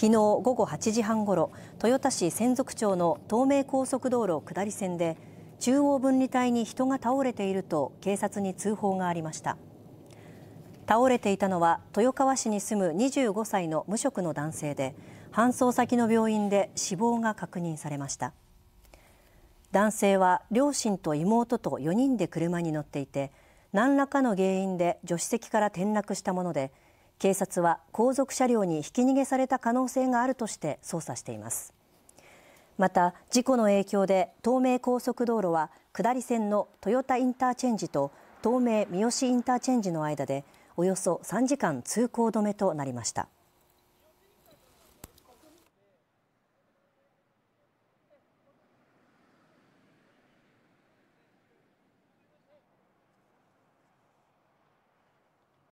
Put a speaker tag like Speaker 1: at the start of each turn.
Speaker 1: 昨日午後8時半ごろ豊田市千束町の東名高速道路下り線で中央分離帯に人が倒れていると警察に通報がありました倒れていたのは豊川市に住む25歳の無職の男性で搬送先の病院で死亡が確認されました男性は両親と妹と4人で車に乗っていて何らかの原因で助手席から転落したもので警察は後続車両にひき逃げされた可能性があるとして捜査していますまた事故の影響で東名高速道路は下り線の豊田インターチェンジと東名三好インターチェンジの間でおよそ3時間通行止めとなりました